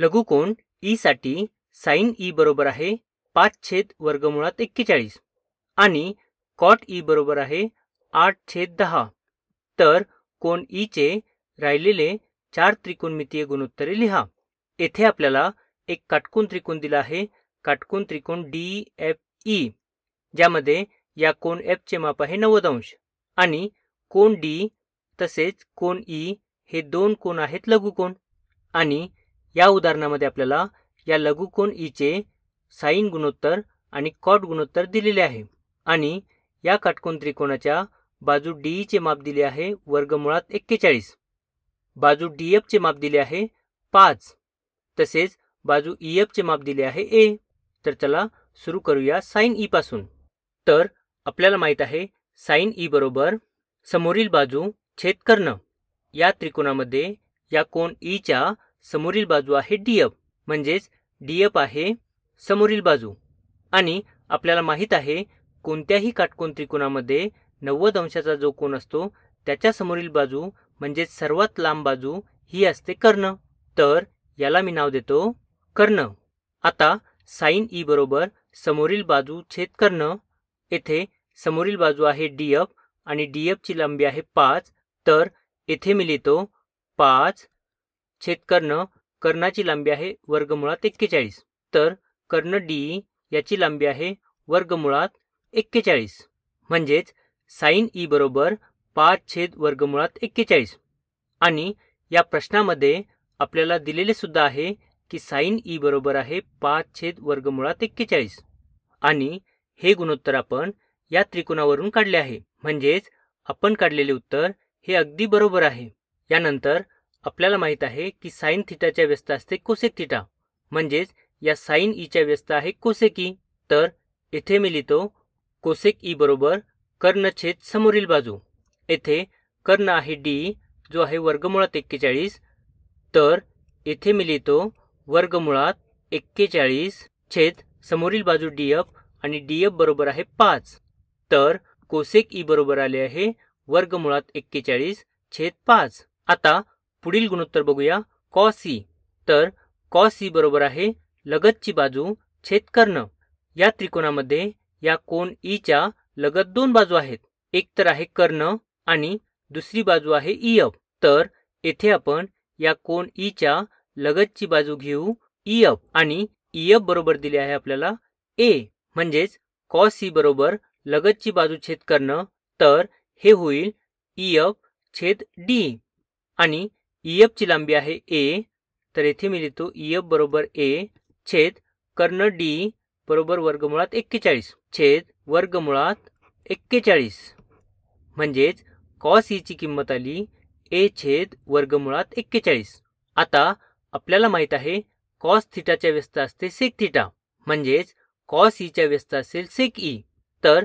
लघुकोण E e साठी sine E e बरोबर आहे पाच छेद वर्गमुळात एक्केचाळीस आणि कॉट ई e बरोबर आहे आठ छेद दहा तर कोण ईचे राहिलेले चार त्रिकोणमितीय गुणोत्तरे लिहा येथे आपल्याला एक काटकोण त्रिकोण दिला आहे काटकोण त्रिकोण डी एफ ई ज्यामध्ये या कोण चे माप आहे नव्वद अंश आणि कोण डी तसेच कोण ई हे दोन कोण आहेत लघुकोण आणि या उदाहरणामध्ये आपल्याला या लघुकोन ईचे साईन गुणोत्तर आणि कॉट गुणोत्तर दिलेले आहे आणि या काटकोन त्रिकोणाच्या बाजू डीई चे माप दिले आहे वर्गमुळात एक्केचाळीस बाजू डीएफ चे माप दिले आहे पाच तसेच बाजू ई चे माप दिले आहे ए तर चला सुरू करूया साईन ई पासून तर आपल्याला माहित आहे साईन ई बरोबर समोरील बाजू छेद कर्ण या त्रिकोणामध्ये या कोन च्या समोरील बाजू आहे डी एफ म्हणजेच डी एफ आहे समोरील बाजू आणि आपल्याला माहीत आहे कोणत्याही काटकोण त्रिकोणामध्ये नव्वद अंशाचा जो कोण असतो त्याच्या समोरील बाजू म्हणजेच सर्वात लांब बाजू ही असते कर्ण तर याला मी नाव देतो कर्ण आता साईन ई बरोबर समोरील बाजू छेद कर्ण येथे समोरील बाजू आहे डी एफ आणि डी एफची लांबी आहे पाच तर येथे मी लिहितो पाच छेद कर्ण कर्णाची लांबी आहे वर्गमुळात एक्केचाळीस तर कर्ण डी याची लांबी आहे वर्गमुळात एक्केचाळीस म्हणजेच साईन ई e बरोबर पाच छेद वर्गमुळात एक्केचाळीस आणि या प्रश्नामध्ये आपल्याला दिलेले सुद्धा आहे की साईन ई e बरोबर आहे पाच छेद वर्गमुळात एक्केचाळीस आणि हे गुणोत्तर आपण या त्रिकोणावरून काढले आहे म्हणजेच आपण काढलेले उत्तर हे अगदी बरोबर आहे यानंतर आपल्याला माहीत आहे की साईन थिटाच्या व्यस्त असते कोसेक थिटा म्हणजेच या साईन ईच्या व्यस्त आहे कोसेक ई तर येथे मी लिहितो कोसेक ई बरोबर कर्ण छेद समोरील बाजू येथे कर्ण आहे डी जो आहे वर्गमुळात एक्केचाळीस तर येथे मी लिहितो वर्गमुळात एक्केचाळीस छेद समोरील बाजू डी एफ आणि डी एफ बरोबर आहे पाच तर कोसेक ई बरोबर आले आहे वर्गमुळात एक्केचाळीस छेद पाच आता पुढील गुणोत्तर बघूया सी e. तर सी e बरोबर आहे लगतची बाजू छेद कर्ण या त्रिकोणामध्ये या कोण ईच्या e लगत दोन बाजू आहेत एक तर आहे कर्ण आणि दुसरी बाजू आहे अप तर येथे आपण या कोण ईच्या लगतची बाजू घेऊ अप आणि इयफ बरोबर दिले आहे आपल्याला ए म्हणजेच कॉ सी बरोबर लगतची बाजू छेद कर्ण तर हे होईल अप छेद डी आणि ई ची लांबी आहे ए तर येथे मी लिहितो बरोबर ए छेद कर्ण डी बरोबर वर्गमुळात एक्केचाळीस छेद वर्गमुळात एक्केचाळीस म्हणजेच कॉस e ची किंमत आली ए छेद वर्गमुळात एक्केचाळीस आता आपल्याला माहित आहे कॉस थिटाच्या व्यस्त असते सेक थिटा म्हणजेच कॉस e च्या व्यस्त असेल सेक ई e. तर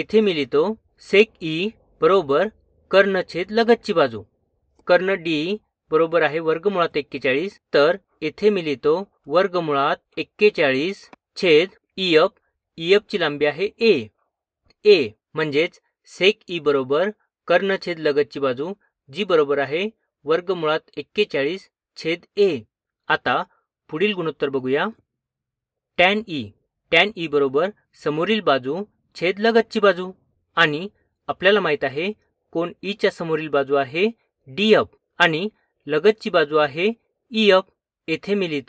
इथे मी लिहितो सेक ई बरोबर कर्ण छेद लगतची बाजू कर्ण डी बरोबर आहे वर्गमुळात एक्केचाळीस तर येथे मी लिहितो वर्गमुळात एक्केचाळीस छेद इफ ची लांबी आहे ए ए म्हणजेच सेक ई बरोबर कर्ण छेद लगतची बाजू जी बरोबर आहे वर्गमुळात एक्केचाळीस छेद ए आता पुढील गुणोत्तर बघूया टॅन ई टॅन ई बरोबर समोरील बाजू छेद लगतची बाजू आणि आपल्याला माहित आहे कोण ईच्या समोरील बाजू आहे डी एफ आणि लगतची बाजू आहे ई एफ येथे मी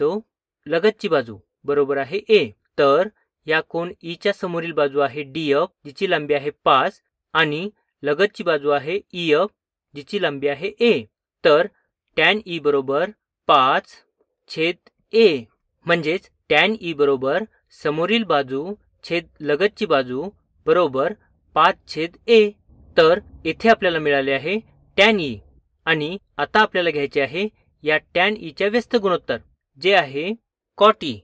लगतची बाजू बरोबर आहे ए तर या कोण ईच्या समोरील बाजू आहे डी एफ जिची लांबी आहे पाच आणि लगतची बाजू आहे ई एफ जिची लांबी आहे ए तर टॅन ई बरोबर पाच छेद ए म्हणजेच टॅन ई बरोबर समोरील बाजू छेद लगतची बाजू बरोबर पाच छेद ए तर येथे आपल्याला मिळाले आहे टॅन ई आणि आता आपल्याला घ्यायचे आहे या टॅन ईच्या व्यस्त गुणोत्तर जे आहे कॉट ई e.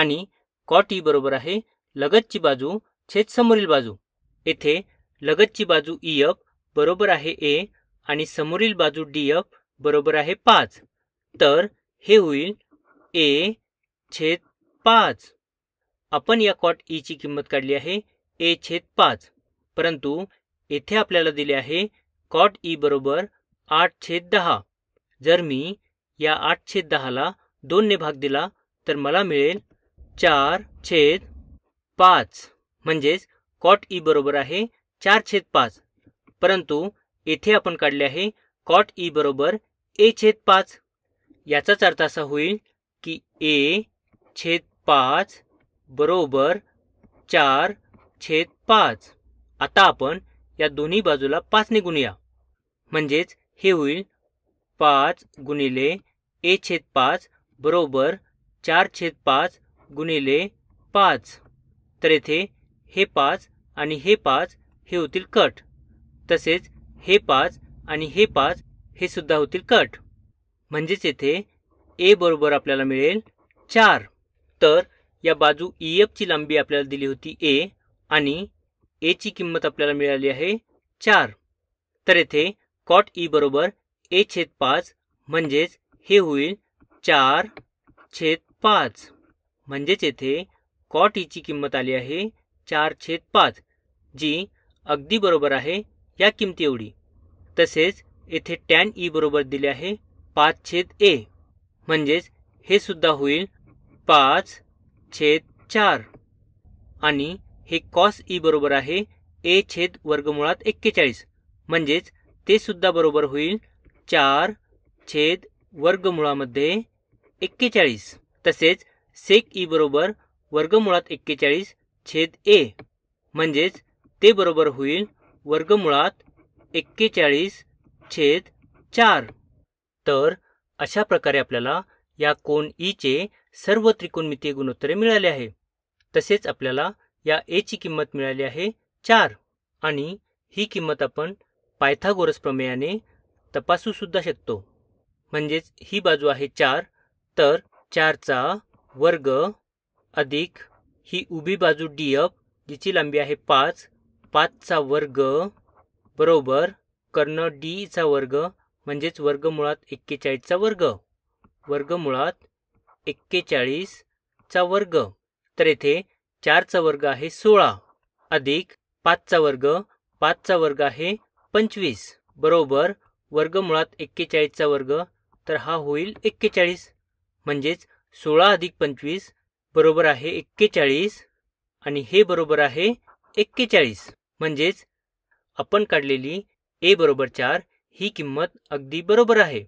आणि कॉट ई e बरोबर आहे लगतची बाजू छेद समोरील बाजू येथे लगतची बाजू ई e एफ बरोबर आहे ए आणि समोरील बाजू डी एफ बरोबर आहे पाच तर हे होईल ए छेद पाच आपण या कॉट ईची किंमत काढली आहे ए छेद पाच परंतु येथे आपल्याला दिले आहे कॉट ई बरोबर आठ छेद दहा जर मी या आठ छेद दहाला दोनने भाग दिला तर मला मिळेल चार छेद पाच म्हणजेच कॉट ई e बरोबर आहे चार छेद पाच परंतु येथे आपण काढले आहे कॉट ई e बरोबर ए छेद पाच याचाच अर्थ असा होईल की ए छेद पाच बरोबर चार छेद पाच आता आपण या दोन्ही बाजूला पाच गुणूया म्हणजेच हे होईल पाच गुणिले ए छेद पाच बरोबर चार छेद पाच गुणिले पाच तर येथे हे पाच आणि हे पाच हे होतील कट तसेच हे पाच आणि हे पाच हे सुद्धा होतील कट म्हणजेच येथे ए बरोबर आपल्याला मिळेल चार तर या बाजू ई एफची लांबी आपल्याला दिली होती ए आणि एची किंमत आपल्याला मिळाली आहे चार तर येथे कॉट ई बरोबर ए छेद पाच म्हणजेच हे होईल चार छेद पाच म्हणजेच येथे कॉट ईची किंमत आली आहे चार छेद पाच जी अगदी बरोबर आहे या किमती एवढी तसेच येथे टॅन ई बरोबर दिले आहे पाच छेद ए म्हणजेच हे सुद्धा होईल पाच छेद चार आणि हे कॉस ई बरोबर आहे ए छेद वर्गमुळात एक्केचाळीस म्हणजेच ते सुद्धा बरोबर होईल चार छेद वर्गमुळामध्ये एक्केचाळीस तसेच सेक ई e बरोबर वर्गमुळात एक्केचाळीस छेद ए म्हणजेच ते बरोबर होईल वर्गमुळात एक्केचाळीस छेद चार तर अशा प्रकारे आपल्याला या कोन ईचे e सर्व त्रिकोणमितीय गुणोत्तरे मिळाले आहे तसेच आपल्याला या एची किंमत मिळाली आहे चार आणि ही किंमत आपण पायथागोरस प्रमेयाने सुद्धा शकतो म्हणजेच ही बाजू आहे चार तर चारचा वर्ग अधिक ही उभी बाजू डी एफ जिची लांबी आहे पाच पाचचा वर्ग बरोबर कर्ण डीचा वर्ग म्हणजेच मुळात एक्केचाळीसचा वर्ग वर्गमुळात एक्केचाळीसचा वर्ग तर येथे चारचा वर्ग आहे सोळा अधिक पाचचा वर्ग पाचचा वर्ग आहे पंचवीस बरोबर वर्ग मुळात एक्केचाळीसचा वर्ग तर हा होईल एक्केचाळीस म्हणजेच सोळा अधिक पंचवीस बरोबर आहे एक्केचाळीस आणि हे बरोबर आहे एक्केचाळीस म्हणजेच आपण काढलेली ए बरोबर चार ही किंमत अगदी बरोबर आहे